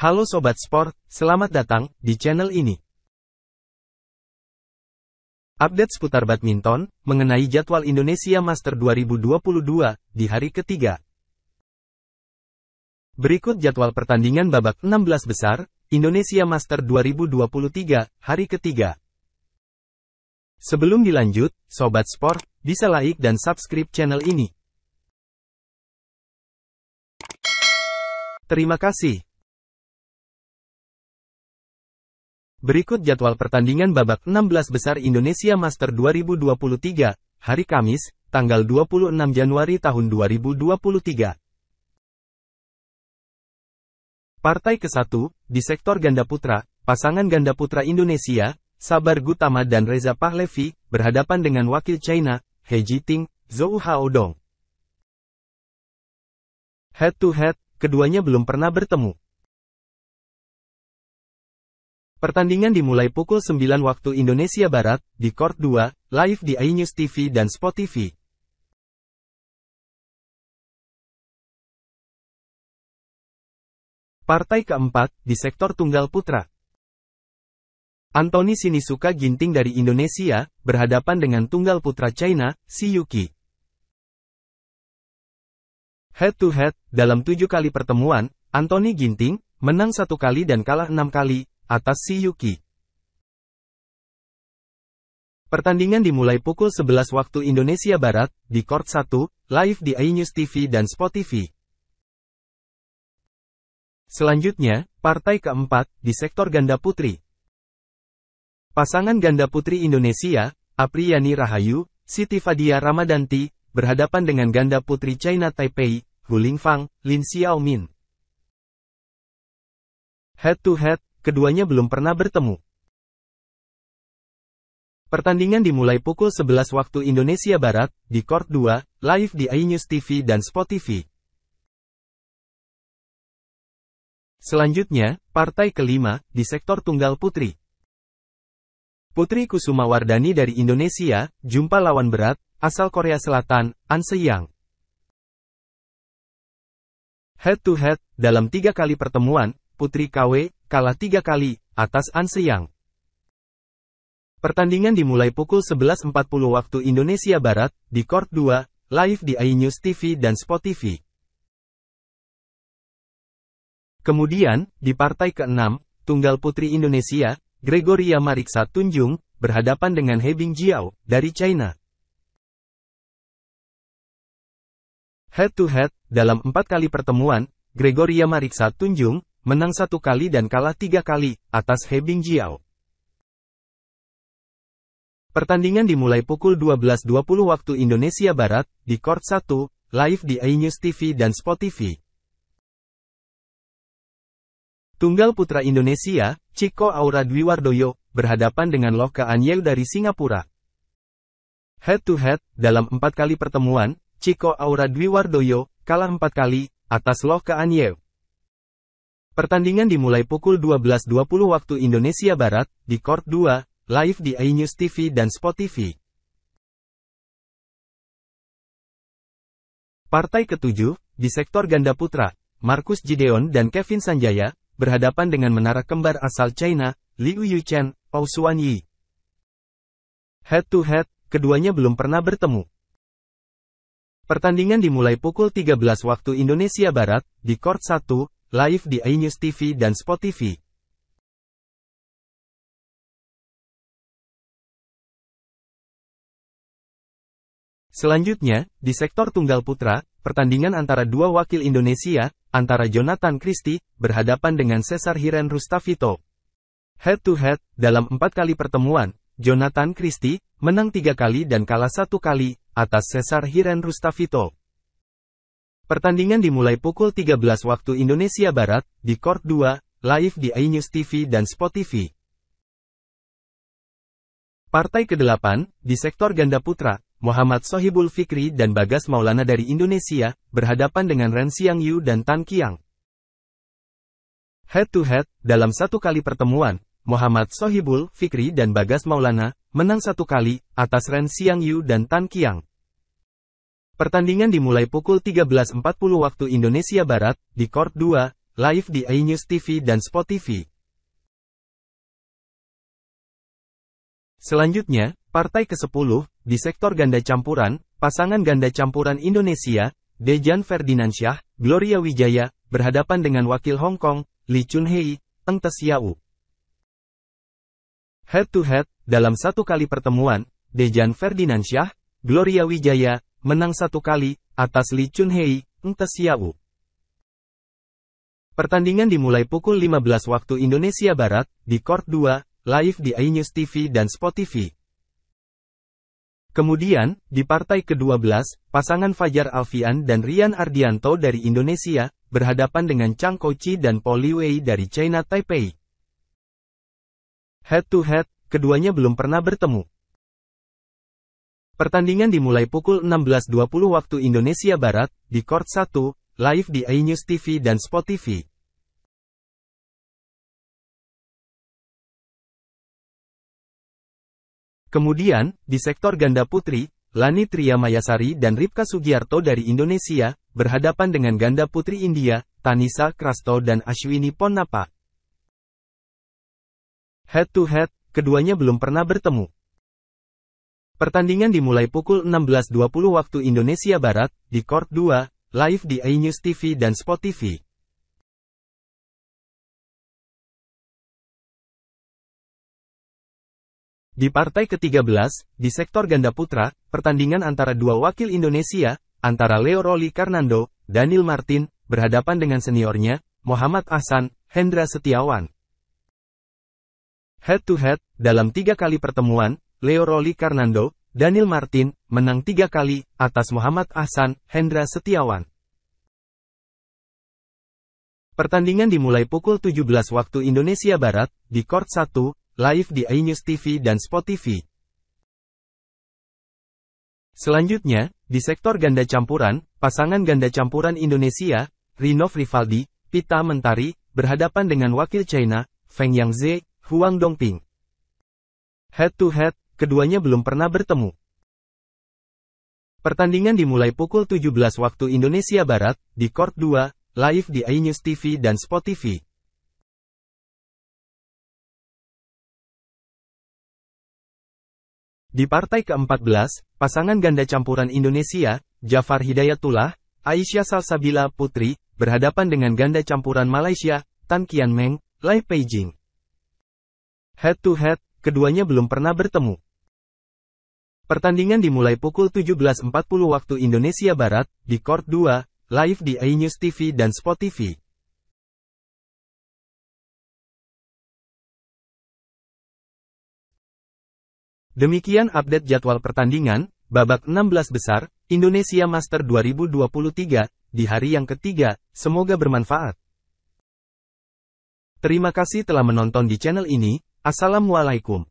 Halo Sobat Sport, selamat datang di channel ini. Update seputar badminton, mengenai jadwal Indonesia Master 2022, di hari ketiga. Berikut jadwal pertandingan babak 16 besar, Indonesia Master 2023, hari ketiga. Sebelum dilanjut, Sobat Sport, bisa like dan subscribe channel ini. Terima kasih. Berikut jadwal pertandingan babak 16 besar Indonesia Master 2023, hari Kamis, tanggal 26 Januari tahun 2023. Partai ke-1, di sektor ganda putra, pasangan ganda putra Indonesia, Sabar Gutama dan Reza Pahlevi, berhadapan dengan wakil China, He Jiting, Zhou Haodong. Head to head, keduanya belum pernah bertemu. Pertandingan dimulai pukul 9 waktu Indonesia Barat, di Court 2, live di iNews TV dan Spot TV. Partai keempat, di sektor tunggal putra. Anthony Sinisuka Ginting dari Indonesia, berhadapan dengan tunggal putra China, Si Yuki. Head to head, dalam tujuh kali pertemuan, Anthony Ginting, menang satu kali dan kalah enam kali, atas si Yuki. Pertandingan dimulai pukul 11 waktu Indonesia Barat, di Court 1, live di iNews TV dan Spot TV. Selanjutnya, partai keempat, di sektor ganda putri. Pasangan ganda putri Indonesia, Apriyani Rahayu, Siti Fadia Ramadanti, berhadapan dengan ganda putri China Taipei, Hu Lingfang, Lin Xiaomin. Head to head, keduanya belum pernah bertemu. Pertandingan dimulai pukul 11 waktu Indonesia Barat, di Court 2, live di iNews TV dan Spot TV. Selanjutnya, partai kelima, di sektor tunggal putri. Putri Kusuma Wardani dari Indonesia, jumpa lawan berat, asal Korea Selatan, An Seyang. Head to head, dalam tiga kali pertemuan, Putri KW, kalah tiga kali, atas An Seyang. Pertandingan dimulai pukul 11.40 waktu Indonesia Barat, di Court 2, live di iNews TV dan Spot TV. Kemudian, di partai ke-6, Tunggal Putri Indonesia, Gregoria Mariksa Tunjung, berhadapan dengan Hebing Jiao, dari China. Head to head, dalam empat kali pertemuan, Gregoria Mariksa Tunjung, menang satu kali dan kalah tiga kali, atas Hebing Jiao. Pertandingan dimulai pukul 12.20 waktu Indonesia Barat, di Court 1, live di iNews TV dan Spot TV. Tunggal putra Indonesia, Chico Aura Dwiwardoyo, berhadapan dengan Loka Anyeu dari Singapura. Head to head, dalam empat kali pertemuan, Chico Aura Dwiwardoyo, kalah empat kali, atas Loka Anyeu. Pertandingan dimulai pukul 12.20 waktu Indonesia Barat, di Court 2, live di iNews TV dan Spot TV. Partai ketujuh, di sektor ganda putra, Markus Gideon dan Kevin Sanjaya, berhadapan dengan menara kembar asal China, Liu Yuchen, Pao Xuan Yi. Head to head, keduanya belum pernah bertemu. Pertandingan dimulai pukul 13 waktu Indonesia Barat, di Court 1, Live di iNews TV dan Spot TV. Selanjutnya, di sektor tunggal putra, pertandingan antara dua wakil Indonesia, antara Jonathan Christie, berhadapan dengan Cesar Hiren Rustavito. Head to head, dalam empat kali pertemuan, Jonathan Christie, menang tiga kali dan kalah satu kali, atas Cesar Hiren Rustavito. Pertandingan dimulai pukul 13 waktu Indonesia Barat, di Court 2, live di iNews TV dan Spot TV. Partai ke-8, di sektor ganda putra, Muhammad Sohibul Fikri dan Bagas Maulana dari Indonesia, berhadapan dengan Ren Xiang Yu dan Tan Kiang. Head to head, dalam satu kali pertemuan, Muhammad Sohibul, Fikri dan Bagas Maulana, menang satu kali, atas Ren Xiang Yu dan Tan Kiang. Pertandingan dimulai pukul 13.40 waktu Indonesia Barat, di Court 2, live di iNews TV dan Spot TV. Selanjutnya, partai ke-10, di sektor ganda campuran, pasangan ganda campuran Indonesia, Dejan Ferdinandsyah, Gloria Wijaya, berhadapan dengan wakil Hong Kong, Lee Chun Hei, Eng Head to head, dalam satu kali pertemuan, Dejan Ferdinandsyah, Gloria Wijaya, menang satu kali, atas Li Chunhei, Ngte Xiaowu. Pertandingan dimulai pukul 15 waktu Indonesia Barat, di Court 2, live di iNews TV dan TV. Kemudian, di partai ke-12, pasangan Fajar Alfian dan Rian Ardianto dari Indonesia, berhadapan dengan Chang Kochi dan Poli Wei dari China Taipei. Head to head, keduanya belum pernah bertemu. Pertandingan dimulai pukul 16.20 waktu Indonesia Barat, di Court 1, live di iNews TV dan Spot TV. Kemudian, di sektor ganda putri, Lani Tria Mayasari dan Ripka Sugiarto dari Indonesia, berhadapan dengan ganda putri India, Tanisa Krasto dan Ashwini Ponnapa. Head to head, keduanya belum pernah bertemu. Pertandingan dimulai pukul 16.20 waktu Indonesia Barat, di Court 2, live di iNews TV dan Spot TV. Di partai ke-13, di sektor ganda putra, pertandingan antara dua wakil Indonesia, antara Leo Roli Karnando, Daniel Martin, berhadapan dengan seniornya, Muhammad Ahsan, Hendra Setiawan. Head to head, dalam tiga kali pertemuan, Leo Roli Karnando, Daniel Martin, menang tiga kali, atas Muhammad Ahsan, Hendra Setiawan. Pertandingan dimulai pukul 17 waktu Indonesia Barat, di Court 1, live di iNews TV dan Spot TV. Selanjutnya, di sektor ganda campuran, pasangan ganda campuran Indonesia, Rino Rivaldi, Pita Mentari, berhadapan dengan wakil China, Feng Yangze, Huang Dongping. Head to head, keduanya belum pernah bertemu. Pertandingan dimulai pukul 17 waktu Indonesia Barat, di Court 2, live di iNews TV dan Spot TV. Di partai ke-14, pasangan ganda campuran Indonesia, Jafar Hidayatullah, Aisyah Salsabila Putri, berhadapan dengan ganda campuran Malaysia, Tan Kian Meng, Lai Peijing. Head to head, keduanya belum pernah bertemu. Pertandingan dimulai pukul 17.40 waktu Indonesia Barat, di Court 2, live di iNews TV dan Spot TV. Demikian update jadwal pertandingan, babak 16 besar, Indonesia Master 2023, di hari yang ketiga, semoga bermanfaat. Terima kasih telah menonton di channel ini, Assalamualaikum.